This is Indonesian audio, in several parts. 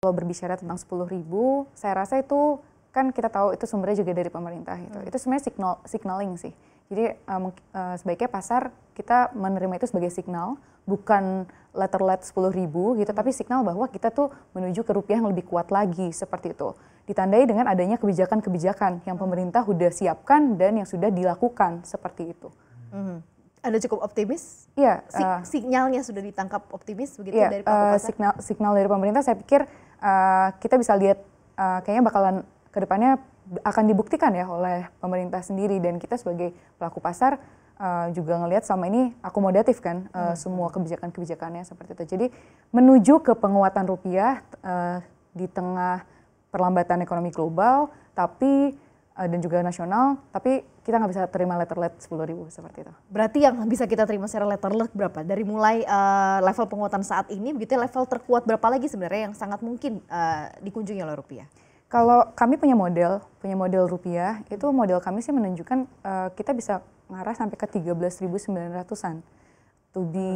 Kalau berbicara tentang ribu, saya rasa itu kan kita tahu itu sumbernya juga dari pemerintah itu. Hmm. Itu sebenarnya signal signaling sih. Jadi um, uh, sebaiknya pasar kita menerima itu sebagai signal, bukan letter let 10 ribu gitu, hmm. tapi signal bahwa kita tuh menuju ke rupiah yang lebih kuat lagi seperti itu. Ditandai dengan adanya kebijakan-kebijakan yang hmm. pemerintah sudah siapkan dan yang sudah dilakukan seperti itu. -hmm. Anda cukup optimis? Iya. Uh, eh. signalnya sudah ditangkap optimis begitu iya, dari Pak uh, signal, signal dari pemerintah saya pikir Eh, kita bisa lihat uh, kayaknya bakalan kedepannya akan dibuktikan ya oleh pemerintah sendiri dan kita sebagai pelaku pasar uh, juga ngelihat sama ini akomodatif kan uh, hmm. semua kebijakan-kebijakannya seperti itu. Jadi menuju ke penguatan rupiah uh, di tengah perlambatan ekonomi global tapi uh, dan juga nasional tapi kita nggak bisa terima letter letterlet sepuluh ribu seperti itu. Berarti yang bisa kita terima secara letter letterlet berapa? Dari mulai uh, level penguatan saat ini, begitu ya, level terkuat berapa lagi sebenarnya yang sangat mungkin uh, dikunjungi oleh rupiah? Kalau kami punya model, punya model rupiah, itu model kami sih menunjukkan uh, kita bisa ngarah sampai ke 13.900-an. To be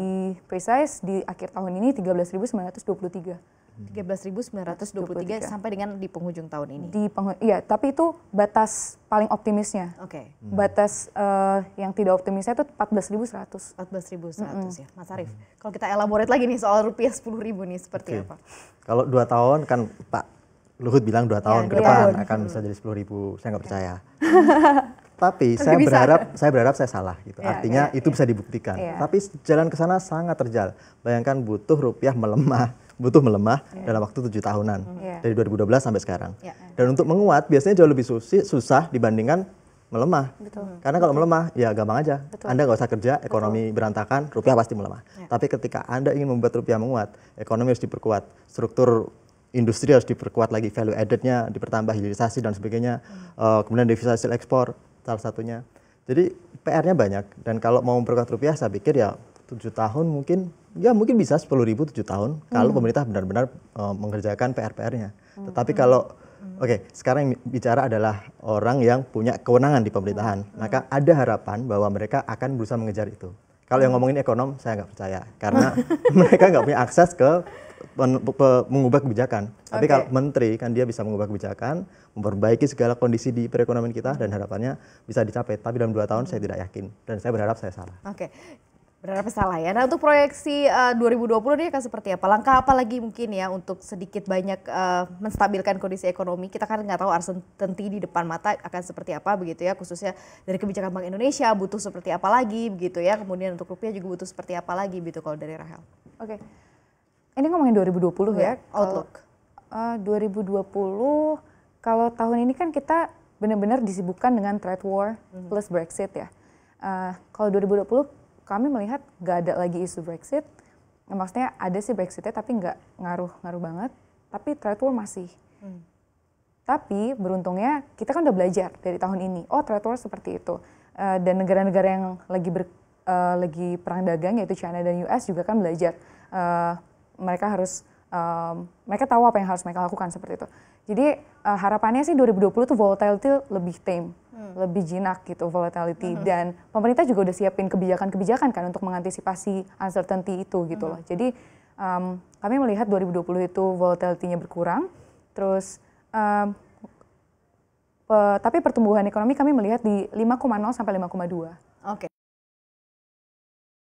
precise di akhir tahun ini 13.923. 13.923 sampai dengan di penghujung tahun ini. Di penghujung, iya, tapi itu batas paling optimisnya. Oke. Okay. Hmm. Batas uh, yang tidak optimisnya itu 14.100. 14.100 mm -hmm. ya, Mas Arief. Mm -hmm. Kalau kita elaborate lagi nih soal rupiah 10.000 nih seperti okay. apa? Kalau dua tahun kan Pak Luhut bilang dua iya, tahun ya, ke depan akan bisa jadi 10.000. Saya nggak percaya. Tapi, kan saya bisa. berharap saya berharap saya salah gitu. Ya, Artinya ya, itu ya. bisa dibuktikan. Ya. Tapi jalan ke sana sangat terjal. Bayangkan butuh rupiah melemah butuh melemah yeah. dalam waktu tujuh tahunan yeah. dari 2012 sampai sekarang. Yeah. Iya. Dan untuk menguat biasanya jauh lebih susi, susah dibandingkan melemah. Betul. Karena kalau melemah ya gampang aja. Betul. Anda nggak usah kerja, ekonomi Betul. berantakan, rupiah pasti melemah. Yeah. Tapi ketika Anda ingin membuat rupiah menguat, ekonomi harus diperkuat, struktur industri harus diperkuat lagi, value added-nya dipertambah, hilirisasi dan sebagainya, hmm. uh, kemudian devisa hasil ekspor, salah satunya. Jadi PR-nya banyak dan kalau mau memperkuat rupiah saya pikir ya tujuh tahun mungkin ya mungkin bisa sepuluh ribu tujuh tahun hmm. kalau pemerintah benar-benar uh, mengerjakan PR-PR-nya. Hmm. Tetapi kalau oke okay, sekarang yang bicara adalah orang yang punya kewenangan di pemerintahan, hmm. maka ada harapan bahwa mereka akan berusaha mengejar itu. Kalau yang hmm. ngomongin ekonom saya nggak percaya karena mereka nggak punya akses ke mengubah kebijakan. Okay. Tapi kalau menteri kan dia bisa mengubah kebijakan, memperbaiki segala kondisi di perekonomian kita dan harapannya bisa dicapai. Tapi dalam dua tahun saya tidak yakin dan saya berharap saya salah. Oke. Okay. Berharap salah ya. Nah untuk proyeksi eh, uh, 2020 ini akan seperti apa? Langkah apa lagi mungkin ya untuk sedikit banyak uh, menstabilkan kondisi ekonomi? Kita kan nggak tahu arsen tenti di depan mata akan seperti apa begitu ya. Khususnya dari kebijakan Bank Indonesia butuh seperti apa lagi begitu ya. Kemudian untuk rupiah juga butuh seperti apa lagi begitu kalau dari Rahel. Oke. Okay ini ngomongin 2020 ya, ya outlook. Kalo, uh, 2020 kalau tahun ini kan kita benar-benar disibukkan dengan trade war mm plus Brexit ya. Uh, kalau 2020 kami melihat nggak ada lagi isu Brexit. Maksudnya ada sih Brexitnya tapi nggak ngaruh-ngaruh banget. Tapi trade war masih. Mm. Tapi beruntungnya kita kan udah belajar dari tahun ini. Oh trade war seperti itu. Uh, dan negara-negara yang lagi ber, uh, lagi perang dagang yaitu China dan US juga kan belajar. Uh, mereka harus um, mereka tahu apa yang harus mereka lakukan seperti itu. Jadi uh, harapannya sih 2020 tuh volatility lebih tame, hmm. lebih jinak gitu volatility hmm. dan pemerintah juga udah siapin kebijakan-kebijakan kan untuk mengantisipasi uncertainty itu gitu hmm. loh. Jadi um, kami melihat 2020 itu volatility-nya berkurang, terus um, pe, tapi pertumbuhan ekonomi kami melihat di 5,0 sampai 5,2